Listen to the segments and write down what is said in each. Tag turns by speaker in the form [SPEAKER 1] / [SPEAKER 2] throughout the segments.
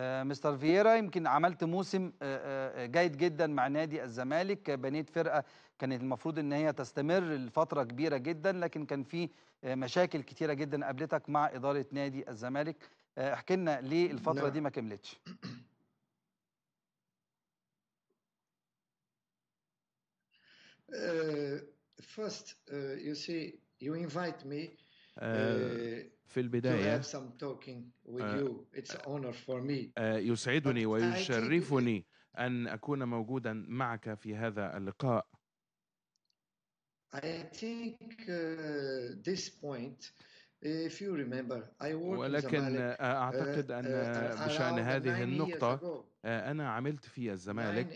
[SPEAKER 1] آه، مستر فييرا يمكن عملت موسم آه، آه، جيد جدا مع نادي الزمالك بنيت فرقه كانت المفروض ان هي تستمر لفتره كبيره جدا لكن كان في مشاكل كتيره جدا قابلتك مع اداره نادي الزمالك احكي لنا ليه الفتره لا. نعم. دي ما كملتش
[SPEAKER 2] uh, first, uh, you see, you invite me
[SPEAKER 1] آه، uh, في البداية آه، آه، يسعدني ويشرفني أن أكون موجودا معك في هذا اللقاء
[SPEAKER 2] I think uh, this point If you remember, I ولكن أعتقد uh, أن uh, بشأن هذه النقطة
[SPEAKER 1] آه، أنا عملت في الزمالك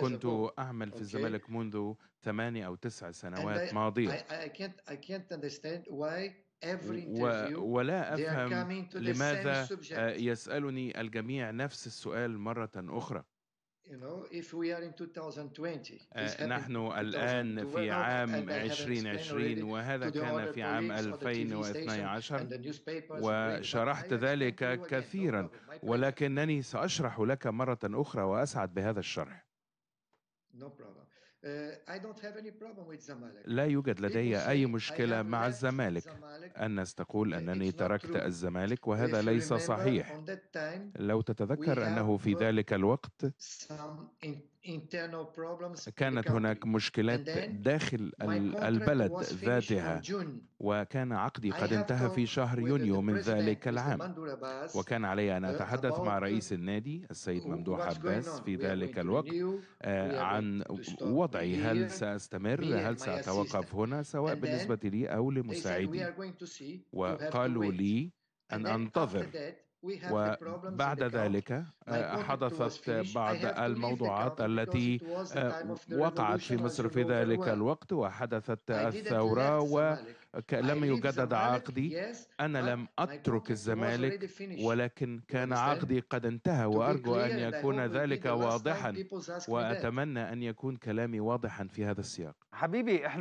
[SPEAKER 1] كنت أعمل في الزمالك منذ ثمانية أو تسع سنوات ماضية
[SPEAKER 2] ولا أفهم لماذا آه،
[SPEAKER 1] يسألني الجميع نفس السؤال مرة أخرى
[SPEAKER 2] You know, if we are in 2020, آه، نحن
[SPEAKER 1] الآن في عام 2020 وهذا كان في عام 2012
[SPEAKER 2] وشرحت ذلك كثيرا
[SPEAKER 1] ولكنني سأشرح لك مرة أخرى وأسعد بهذا الشرح uh, لا يوجد لدي أي مشكلة مع الزمالك الناس تقول أنني تركت الزمالك وهذا ليس صحيح لو تتذكر أنه في ذلك الوقت كانت هناك مشكلات داخل البلد ذاتها وكان عقدي قد انتهى في شهر يونيو من ذلك العام وكان علي أن uh, أتحدث مع رئيس النادي السيد ممدوح عباس في ذلك الوقت آه، عن وضعي هل سأستمر هل سأتوقف هنا سواء بالنسبة لي أو لمساعدي
[SPEAKER 2] وقالوا لي
[SPEAKER 1] أن أنتظر
[SPEAKER 2] وبعد ذلك
[SPEAKER 1] آه، حدثت بعض الموضوعات التي آه، وقعت في مصر في ذلك الوقت وحدثت الثورة ولم يجدد عقدي أنا لم أترك الزمالك ولكن كان عقدي قد انتهى وأرجو أن يكون ذلك واضحا
[SPEAKER 2] وأتمنى
[SPEAKER 1] أن يكون كلامي واضحا في هذا السياق
[SPEAKER 2] حبيبي احنا